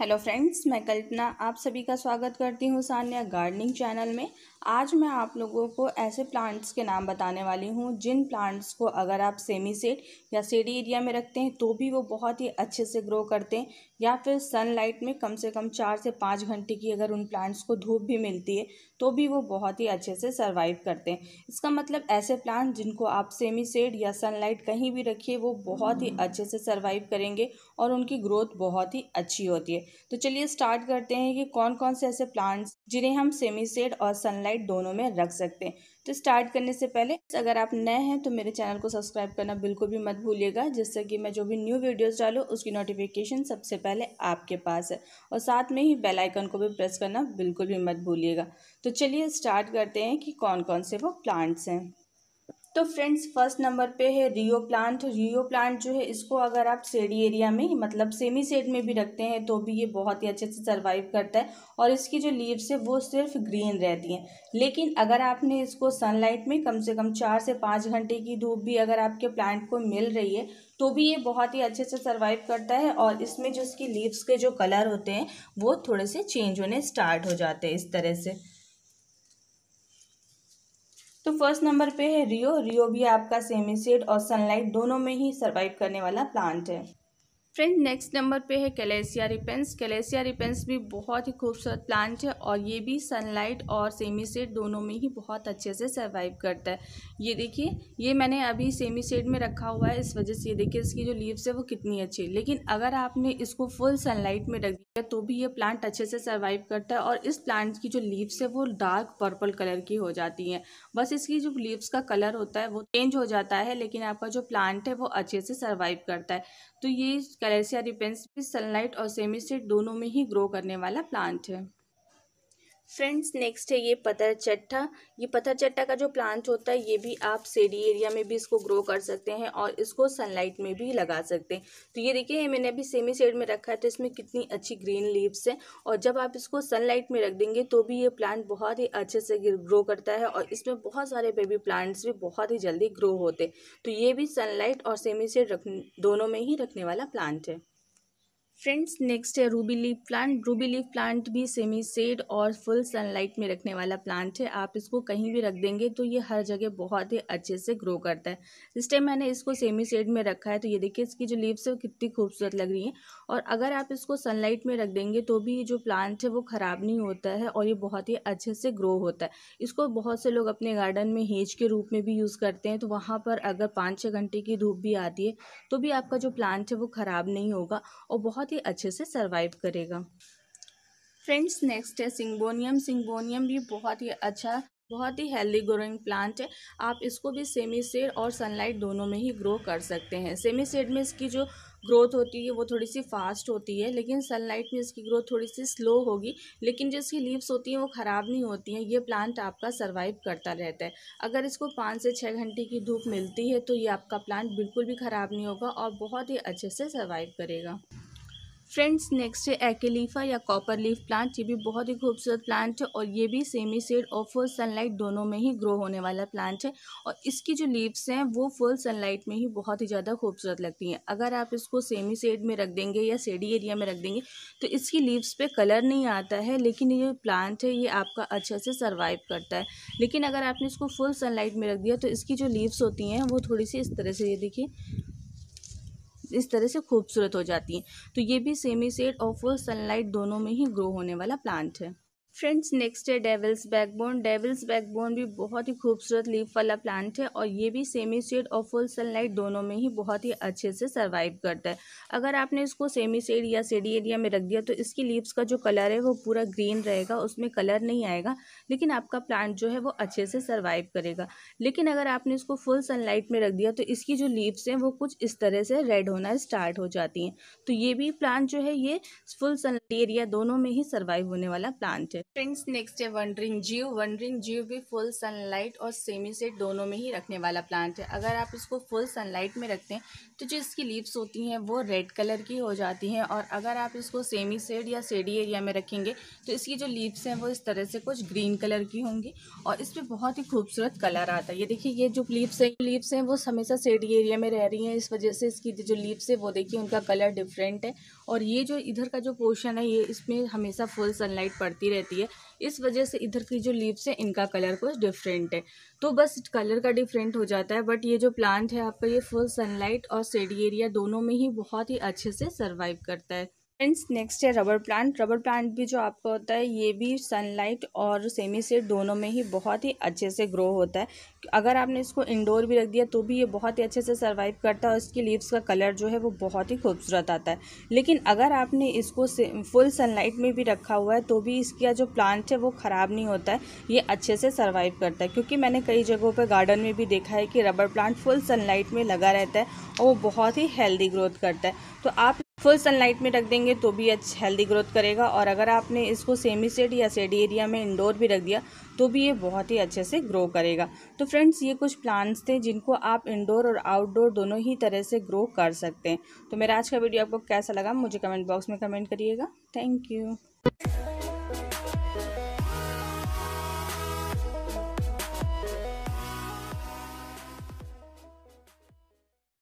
hello friends मैं कल्पना आप सभी का स्वागत करती हूँ सान्या गार्डनिंग चैनल में आज मैं आप लोगों को ऐसे प्लांट्स के नाम बताने वाली हूँ जिन प्लांट्स को अगर आप सेमी सेड या सेडी एरिया में रखते हैं तो भी वो बहुत ही अच्छे से ग्रो करते हैं या फिर सनलाइट में कम से कम चार से पाँच घंटे की अगर उन प्लांट्स को धूप भी मिलती है तो भी वो बहुत ही अच्छे से सर्वाइव करते हैं इसका मतलब ऐसे प्लांट जिनको आप सेमी सेड या सनलाइट कहीं भी रखिए वो बहुत ही अच्छे से सर्वाइव करेंगे और उनकी ग्रोथ बहुत ही अच्छी होती है तो चलिए स्टार्ट करते हैं कि कौन कौन से ऐसे प्लांट्स जिन्हें हम सेमी सेड और सनलाइट दोनों में रख सकते हैं तो स्टार्ट करने से पहले अगर आप नए हैं तो मेरे चैनल को सब्सक्राइब करना बिल्कुल भी मत भूलिएगा जिससे कि मैं जो भी न्यू वीडियोस डालूँ उसकी नोटिफिकेशन सबसे पहले आपके पास है और साथ में ही बेल आइकन को भी प्रेस करना बिल्कुल भी मत भूलिएगा तो चलिए स्टार्ट करते हैं कि कौन कौन से वो प्लांट्स हैं तो फ्रेंड्स फर्स्ट नंबर पे है रियो प्लांट रियो प्लांट जो है इसको अगर आप सेडी एरिया में मतलब सेमी सेड में भी रखते हैं तो भी ये बहुत ही अच्छे से सरवाइव करता है और इसकी जो लीव्स है वो सिर्फ ग्रीन रहती हैं लेकिन अगर आपने इसको सनलाइट में कम से कम चार से पाँच घंटे की धूप भी अगर आपके प्लांट को मिल रही है तो भी ये बहुत ही अच्छे से सर्वाइव करता है और इसमें जो इसकी लीव्स के जो कलर होते हैं वो थोड़े से चेंज होने स्टार्ट हो जाते हैं इस तरह से तो फर्स्ट नंबर पे है रियो रियो भी आपका सेमी सेड और सनलाइट दोनों में ही सर्वाइव करने वाला प्लांट है फ्रेंड नेक्स्ट नंबर पे है कैलेसिया रिपेंस कैलेसिया रिपेंस भी बहुत ही खूबसूरत प्लांट है और ये भी सनलाइट और सेमी सेड दोनों में ही बहुत अच्छे से सर्वाइव करता है ये देखिए ये मैंने अभी सेमी सेड में रखा हुआ है इस वजह से ये देखिए इसकी जो लीव्स है वो कितनी अच्छी है लेकिन अगर आपने इसको फुल सनलाइट में रख दिया तो भी ये प्लांट अच्छे से सर्वाइव करता है और इस प्लांट की जो लीव्स है वो डार्क पर्पल कलर की हो जाती हैं बस इसकी जो लीव्स का कलर होता है वो चेंज हो जाता है लेकिन आपका जो प्लांट है वो अच्छे से सर्वाइव करता है तो ये कैलेसिया रिपेंस भी सनलाइट और सेमी दोनों में ही ग्रो करने वाला प्लांट है फ्रेंड्स नेक्स्ट है ये पत्थर चट्टा ये पत्थर चट्टा का जो प्लांट होता है ये भी आप सेडी एरिया में भी इसको ग्रो कर सकते हैं और इसको सनलाइट में भी लगा सकते हैं तो ये देखिए मैंने अभी सेमी सेड में रखा है तो इसमें कितनी अच्छी ग्रीन लीव्स है और जब आप इसको सनलाइट में रख देंगे तो भी ये प्लांट बहुत ही अच्छे से ग्रो करता है और इसमें बहुत सारे बेबी प्लांट्स भी बहुत ही जल्दी ग्रो होते तो ये भी सनलाइट और सेमी सेड रख दोनों में ही रखने वाला प्लांट है फ्रेंड्स नेक्स्ट है ruby leaf plant ruby leaf plant भी सेमी सेड और फुल सनलाइट में रखने वाला प्लांट है आप इसको कहीं भी रख देंगे तो ये हर जगह बहुत ही अच्छे से ग्रो करता है इस टाइम मैंने इसको सेमी सेड में रखा है तो ये देखिए इसकी जो लीव्स है वो कितनी खूबसूरत लग रही हैं और अगर आप इसको सनलाइट में रख देंगे तो भी जो प्लांट है वो ख़राब नहीं होता है और ये बहुत ही अच्छे से ग्रो होता है इसको बहुत से लोग अपने गार्डन में हेज के रूप में भी यूज़ करते हैं तो वहाँ पर अगर पाँच छः घंटे की धूप भी आती है तो भी आपका जो प्लांट है वो ख़राब नहीं होगा और बहुत ही अच्छे से सर्वाइव करेगा फ्रेंड्स नेक्स्ट है सिंगोनियम सिंगोनियम भी बहुत ही अच्छा बहुत ही हेल्दी ग्रोइंग प्लांट है आप इसको भी सेमी सेड और सनलाइट दोनों में ही ग्रो कर सकते हैं सेमी सेड में इसकी जो ग्रोथ होती है वो थोड़ी सी फास्ट होती है लेकिन सनलाइट में इसकी ग्रोथ थोड़ी सी स्लो होगी लेकिन जो इसकी लीव्स होती हैं वो ख़राब नहीं होती हैं ये प्लांट आपका सर्वाइव करता रहता है अगर इसको पाँच से छः घंटे की धूप मिलती है तो ये आपका प्लांट बिल्कुल भी ख़राब नहीं होगा और बहुत ही अच्छे से सर्वाइव करेगा फ्रेंड्स नेक्स्ट है एकेलीफा या कॉपर लीफ प्लांट ये भी बहुत ही खूबसूरत प्लांट है और ये भी सेमी सेड और फुल सनलाइट दोनों में ही ग्रो होने वाला प्लांट है और इसकी जो लीव्स हैं वो फुल सनलाइट में ही बहुत ही ज़्यादा खूबसूरत लगती हैं अगर आप इसको सेमी सेड में रख देंगे या सेडी एरिया में रख देंगे तो इसकी लीव्स पर कलर नहीं आता है लेकिन ये प्लांट है ये आपका अच्छे से सर्वाइव करता है लेकिन अगर आपने इसको फुल सनलाइट में रख दिया तो इसकी जो लीव्स होती हैं वो थोड़ी सी इस तरह से ये देखिए इस तरह से खूबसूरत हो जाती हैं तो ये भी सेमी सेड और फुल सनलाइट दोनों में ही ग्रो होने वाला प्लांट है फ्रेंड्स नेक्स्ट है डेविल्स बैकबोन डेविल्स बैकबोन भी बहुत ही खूबसूरत लीफ वाला प्लांट है और ये भी सेमी सेड और फुल सनलाइट दोनों में ही बहुत ही अच्छे से सर्वाइव करता है अगर आपने इसको सेमी सेड या सेडी एरिया में रख दिया तो इसकी लीव्स का जो कलर है वो पूरा ग्रीन रहेगा उसमें कलर नहीं आएगा लेकिन आपका प्लांट जो है वो अच्छे से सर्वाइव करेगा लेकिन अगर आपने इसको फुल सनलाइट में रख दिया तो इसकी जो लीव्स हैं वो कुछ इस तरह से रेड होना स्टार्ट हो जाती हैं तो ये भी प्लांट जो है ये फुल सनलाइट एरिया दोनों में ही सर्वाइव होने वाला प्लांट है चाहिए फ्रेंड्स नेक्स्ट है वंडरिंग जीव वंडरिंग जीव भी फुल सनलाइट और सेमी सेट दोनों में ही रखने वाला प्लांट है अगर आप इसको फुल सनलाइट में रखते हैं तो जो इसकी लीव्स होती हैं वो रेड कलर की हो जाती हैं और अगर आप इसको सेमी सेड या सेडी एरिया में रखेंगे तो इसकी जो लीव्स हैं वो इस तरह से कुछ ग्रीन कलर की होंगी और इस पर बहुत ही खूबसूरत कलर आता है ये देखिए ये जो लीव्स है लीव्स हैं वो हमेशा सेडी एरिया में रह रही हैं इस वजह से इसकी जो लीव्स है वो देखिए उनका कलर डिफरेंट है और ये जो इधर का जो पोर्शन है ये इसमें हमेशा फुल सनलाइट पड़ती रहती है इस वजह से इधर की जो लीव्स है इनका कलर कुछ डिफरेंट है तो बस कलर का डिफरेंट हो जाता है बट ये जो प्लांट है आपका ये फुल सनलाइट और सेडी एरिया दोनों में ही बहुत ही अच्छे से सर्वाइव करता है फ्रेंड्स नेक्स्ट है रबर प्लांट रबर प्लांट भी जो आपको होता है ये भी सनलाइट और सेमी सेड दोनों में ही बहुत ही अच्छे से ग्रो होता है अगर आपने इसको इंडोर भी रख दिया तो भी ये बहुत ही अच्छे से सर्वाइव करता है और इसकी लीव्स का कलर जो है वो बहुत ही खूबसूरत आता है लेकिन अगर आपने इसको फुल सनलाइट में भी रखा हुआ है तो भी इसका जो प्लांट है वो ख़राब नहीं होता है ये अच्छे से सर्वाइव करता है क्योंकि मैंने कई जगहों पर गार्डन में भी देखा है कि रबर प्लांट फुल सनलाइट में लगा रहता है और वो बहुत ही हेल्दी ग्रोथ करता है तो आप फुल सनलाइट में रख देंगे तो भी अच्छा हेल्दी ग्रोथ करेगा और अगर आपने इसको सेमी सेड या सेड एरिया में इंडोर भी रख दिया तो भी ये बहुत ही अच्छे से ग्रो करेगा तो फ्रेंड्स ये कुछ प्लांट्स थे जिनको आप इंडोर और आउटडोर दोनों ही तरह से ग्रो कर सकते हैं तो मेरा आज का वीडियो आपको कैसा लगा मुझे कमेंट बॉक्स में कमेंट करिएगा थैंक यू